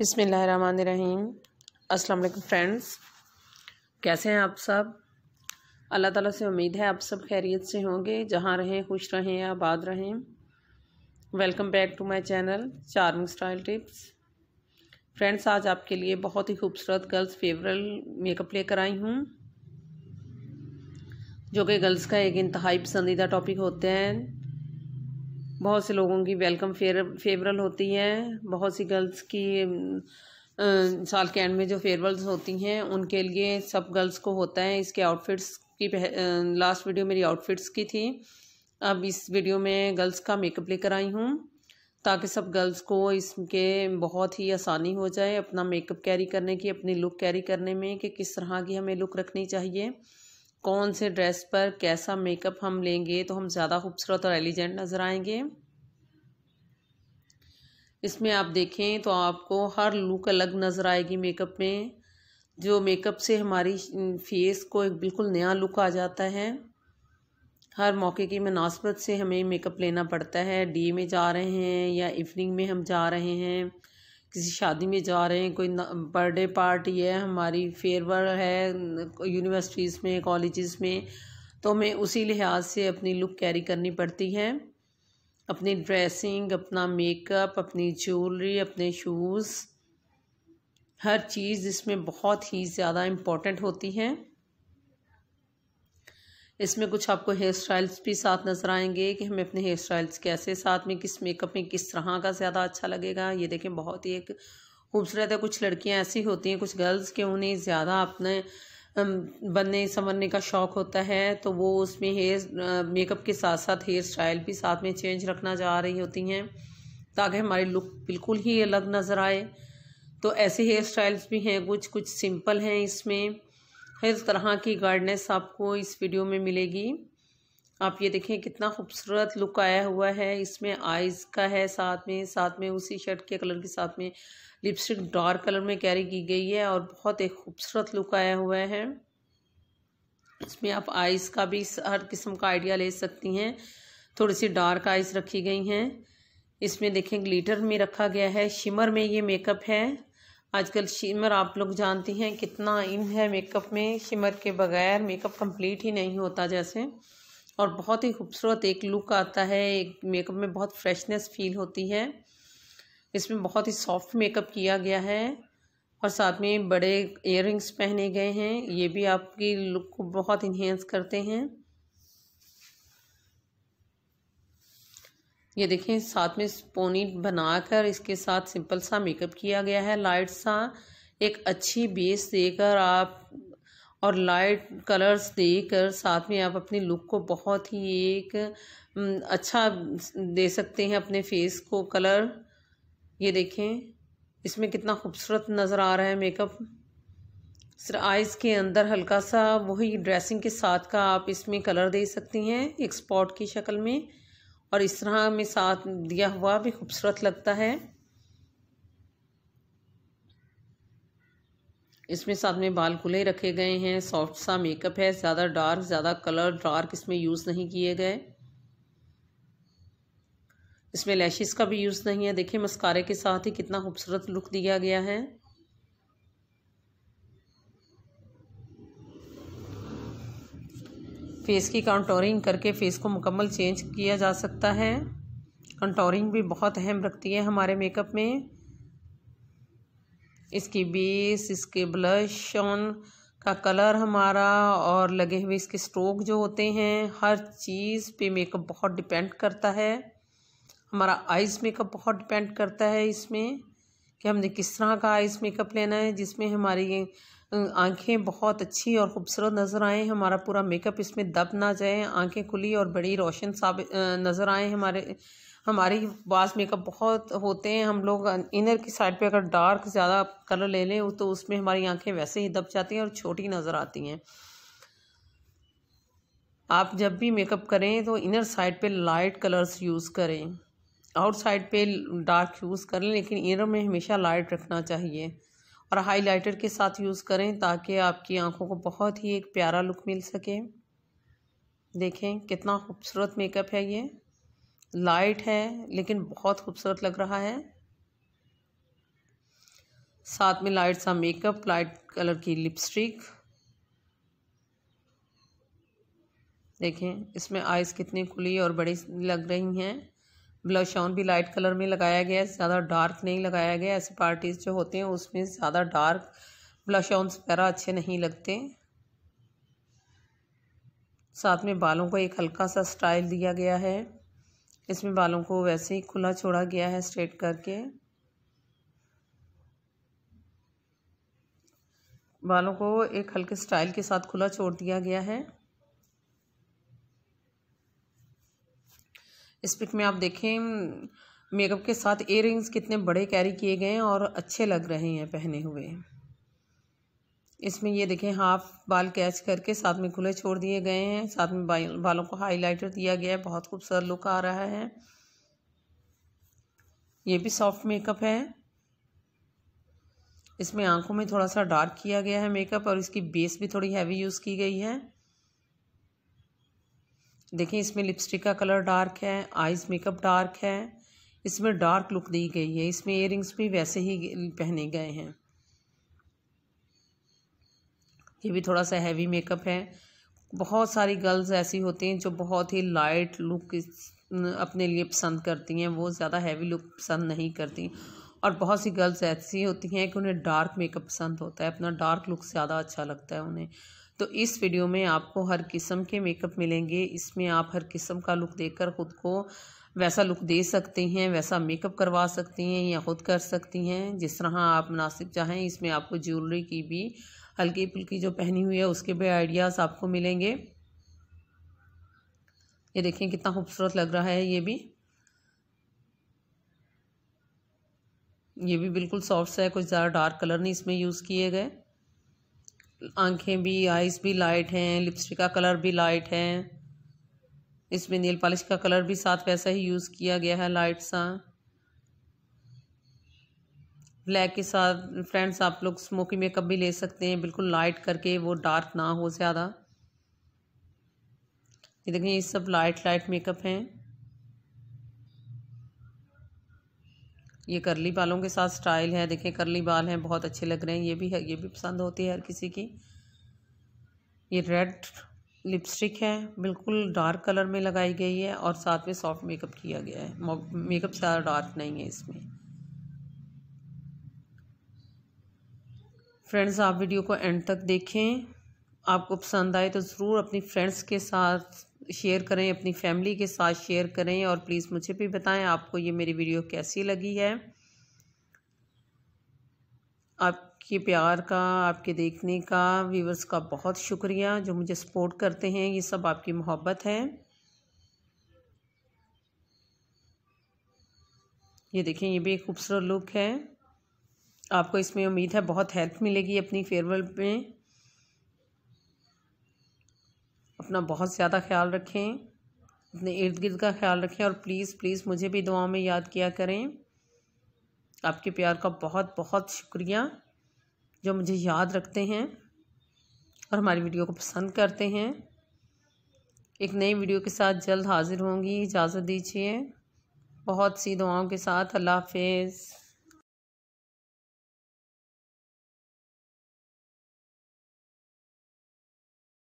बिसमीम अस्सलाम वालेकुम फ्रेंड्स कैसे हैं आप सब अल्लाह ताला से उम्मीद है आप सब खैरियत से होंगे जहाँ रहें खुश रहें आबाद रहें welcome back to my channel charming style tips friends आज आपके लिए बहुत ही खूबसूरत गर्ल्स फेवरल मेकअप लेकर आई हूँ जो कि गर्ल्स का एक इंतहाई पसंदीदा टॉपिक होते हैं बहुत से लोगों की वेलकम फेयर फेवरल होती है बहुत सी गर्ल्स की साल के एंड में जो फेयरवेल्स होती हैं उनके लिए सब गर्ल्स को होता है इसके आउटफिट्स की लास्ट वीडियो मेरी आउटफिट्स की थी अब इस वीडियो में गर्ल्स का मेकअप लेकर आई हूँ ताकि सब गर्ल्स को इसके बहुत ही आसानी हो जाए अपना मेकअप कैरी करने की अपनी लुक कैरी करने में कि किस तरह की हमें लुक रखनी चाहिए कौन से ड्रेस पर कैसा मेकअप हम लेंगे तो हम ज़्यादा खूबसूरत और एलिजेंट नज़र आएंगे इसमें आप देखें तो आपको हर लुक अलग नज़र आएगी मेकअप में जो मेकअप से हमारी फेस को एक बिल्कुल नया लुक आ जाता है हर मौके की मुनासबत से हमें मेकअप लेना पड़ता है डे में जा रहे हैं या इवनिंग में हम जा रहे हैं किसी शादी में जा रहे हैं कोई बर्थडे पार्टी है हमारी फेयरवेल है यूनिवर्सिटीज़ में कॉलेज़ में तो हमें उसी लिहाज से अपनी लुक कैरी करनी पड़ती है अपनी ड्रेसिंग अपना मेकअप अपनी ज्वेलरी अपने शूज़ हर चीज़ इसमें बहुत ही ज़्यादा इम्पोर्टेंट होती है इसमें कुछ आपको हेयर स्टाइल्स भी साथ नज़र आएंगे कि हमें अपने हेयर स्टाइल्स कैसे साथ में किस मेकअप में किस तरह का ज़्यादा अच्छा लगेगा ये देखें बहुत ही एक खूबसूरत है कुछ लड़कियाँ ऐसी होती हैं कुछ गर्ल्स के उन्हें ज़्यादा अपने बनने संवरने का शौक़ होता है तो वो उसमें हेयर मेकअप के साथ साथ हेयर स्टाइल भी साथ में चेंज रखना जा रही होती हैं ताकि हमारी लुक बिल्कुल ही अलग नज़र आए तो ऐसे हेयर स्टाइल्स भी हैं कुछ कुछ सिंपल हैं इसमें हर तरह की गार्डनेस आपको इस वीडियो में मिलेगी आप ये देखें कितना खूबसूरत लुक आया हुआ है इसमें आइज़ का है साथ में साथ में उसी शर्ट के कलर के साथ में लिपस्टिक डार्क कलर में कैरी की गई है और बहुत एक खूबसूरत लुक आया हुआ है इसमें आप आइज़ का भी हर किस्म का आइडिया ले सकती हैं थोड़ी सी डार्क आइज़ रखी गई हैं इसमें देखें ग्लीटर में रखा गया है शिमर में ये मेकअप है आजकल शिमर आप लोग जानती हैं कितना इन है मेकअप में शिमर के बगैर मेकअप कंप्लीट ही नहीं होता जैसे और बहुत ही खूबसूरत एक लुक आता है एक मेकअप में बहुत फ्रेशनेस फील होती है इसमें बहुत ही सॉफ्ट मेकअप किया गया है और साथ में बड़े इयर पहने गए हैं ये भी आपकी लुक को बहुत इन्हेंस करते हैं ये देखें साथ में पोनी बनाकर इसके साथ सिंपल सा मेकअप किया गया है लाइट सा एक अच्छी बेस देकर आप और लाइट कलर्स देकर साथ में आप अपनी लुक को बहुत ही एक अच्छा दे सकते हैं अपने फेस को कलर ये देखें इसमें कितना खूबसूरत नज़र आ रहा है मेकअप सिर्फ आइज़ के अंदर हल्का सा वही ड्रेसिंग के साथ का आप इसमें कलर दे सकती हैं एक स्पॉट की शक्ल में और इस तरह में साथ दिया हुआ भी खूबसूरत लगता है इसमें साथ में बाल खुले रखे गए हैं सॉफ्ट सा मेकअप है ज़्यादा डार्क ज़्यादा कलर डार्क इसमें यूज़ नहीं किए गए इसमें लैशेस का भी यूज़ नहीं है देखिए मस्कारे के साथ ही कितना खूबसूरत लुक दिया गया है फेस की कंटोरिंग करके फेस को मुकम्मल चेंज किया जा सकता है कंटोरिंग भी बहुत अहम रखती है हमारे मेकअप में इसकी बेस इसके ब्लश ऑन का कलर हमारा और लगे हुए इसके स्ट्रोक जो होते हैं हर चीज़ पे मेकअप बहुत डिपेंड करता है हमारा आइज़ मेकअप बहुत डिपेंड करता है इसमें कि हमने किस तरह का आइज़ मेकअप लेना है जिसमें हमारी आंखें बहुत अच्छी और ख़ूबसूरत नज़र आए हमारा पूरा मेकअप इसमें दब ना जाए आंखें खुली और बड़ी रोशन साबित नज़र आए हमारे हमारी बास मेकअप बहुत होते हैं हम लोग इनर की साइड पे अगर डार्क ज़्यादा कलर ले लें तो उसमें हमारी आंखें वैसे ही दब जाती हैं और छोटी नज़र आती हैं आप जब भी मेकअप करें तो इनर साइड पर लाइट कलर्स यूज़ करें आउट साइड पर डार्क यूज़ करें लेकिन इनर में हमेशा लाइट रखना चाहिए और हाइलाइटर के साथ यूज़ करें ताकि आपकी आंखों को बहुत ही एक प्यारा लुक मिल सके देखें कितना खूबसूरत मेकअप है ये लाइट है लेकिन बहुत खूबसूरत लग रहा है साथ में लाइट सा मेकअप लाइट कलर की लिपस्टिक देखें इसमें आइज़ कितनी खुली और बड़ी लग रही हैं ब्लश ऑन भी लाइट कलर में लगाया गया है ज़्यादा डार्क नहीं लगाया गया ऐसे पार्टीज़ जो होते हैं उसमें ज़्यादा डार्क ब्लश ऑन वगैरह अच्छे नहीं लगते साथ में बालों को एक हल्का सा स्टाइल दिया गया है इसमें बालों को वैसे ही खुला छोड़ा गया है स्ट्रेट करके बालों को एक हल्के स्टाइल के साथ खुला छोड़ दिया गया है इस पिक में आप देखें मेकअप के साथ इयर कितने बड़े कैरी किए गए हैं और अच्छे लग रहे हैं पहने हुए इसमें ये देखें हाफ बाल कैच करके साथ में खुले छोड़ दिए गए हैं साथ में बालों को हाईलाइटर दिया गया है बहुत खूबसूरत लुक आ रहा है ये भी सॉफ्ट मेकअप है इसमें आंखों में थोड़ा सा डार्क किया गया है मेकअप और इसकी बेस भी थोड़ी हैवी यूज़ की गई है देखिए इसमें लिपस्टिक का कलर डार्क है आइज़ मेकअप डार्क है इसमें डार्क लुक दी गई है इसमें इयर भी वैसे ही पहने गए हैं ये भी थोड़ा सा हैवी मेकअप है बहुत सारी गर्ल्स ऐसी होती हैं जो बहुत ही लाइट लुक अपने लिए पसंद करती हैं वो ज़्यादा हैवी लुक पसंद नहीं करती और बहुत सी गर्ल्स ऐसी होती हैं कि उन्हें डार्क मेकअप पसंद होता है अपना डार्क लुक ज़्यादा अच्छा लगता है उन्हें तो इस वीडियो में आपको हर किस्म के मेकअप मिलेंगे इसमें आप हर किस्म का लुक देकर ख़ुद को वैसा लुक दे सकते हैं वैसा मेकअप करवा सकती हैं या ख़ुद कर सकती हैं जिस तरह आप मुनासिब चाहें इसमें आपको ज्वेलरी की भी हल्की फुल्की जो पहनी हुई है उसके भी आइडियाज़ आपको मिलेंगे ये देखें कितना खूबसूरत लग रहा है ये भी ये भी बिल्कुल सॉफ्ट सा है कुछ ज़्यादा डार्क कलर नहीं इसमें यूज़ किए गए आंखें भी आइज़ भी लाइट हैं लिपस्टिक का कलर भी लाइट है इसमें नील पॉलिश का कलर भी साथ वैसा ही यूज़ किया गया है लाइट सा ब्लैक के साथ फ्रेंड्स आप लोग स्मोकी मेकअप भी ले सकते हैं बिल्कुल लाइट करके वो डार्क ना हो ज़्यादा ये देखें ये सब लाइट लाइट मेकअप हैं ये करली बालों के साथ स्टाइल है देखें करली बाल हैं बहुत अच्छे लग रहे हैं ये भी है ये भी पसंद होती है हर किसी की ये रेड लिपस्टिक है बिल्कुल डार्क कलर में लगाई गई है और साथ में सॉफ्ट मेकअप किया गया है मेकअप ज़्यादा डार्क नहीं है इसमें फ्रेंड्स आप वीडियो को एंड तक देखें आपको पसंद आए तो ज़रूर अपनी फ्रेंड्स के साथ शेयर करें अपनी फैमिली के साथ शेयर करें और प्लीज़ मुझे भी बताएं आपको ये मेरी वीडियो कैसी लगी है आपके प्यार का आपके देखने का व्यूवर्स का बहुत शुक्रिया जो मुझे सपोर्ट करते हैं ये सब आपकी मोहब्बत है ये देखें ये भी एक खूबसूरत लुक है आपको इसमें उम्मीद है बहुत हेल्प मिलेगी अपनी फेयरवेल में अपना बहुत ज़्यादा ख्याल रखें अपने इर्द गिर्द का ख्याल रखें और प्लीज़ प्लीज़ मुझे भी दुआओं में याद किया करें आपके प्यार का बहुत बहुत शुक्रिया जो मुझे याद रखते हैं और हमारी वीडियो को पसंद करते हैं एक नई वीडियो के साथ जल्द हाज़िर होंगी इजाज़त दीजिए बहुत सी दुआओं के साथ अल्लाह हाफिज़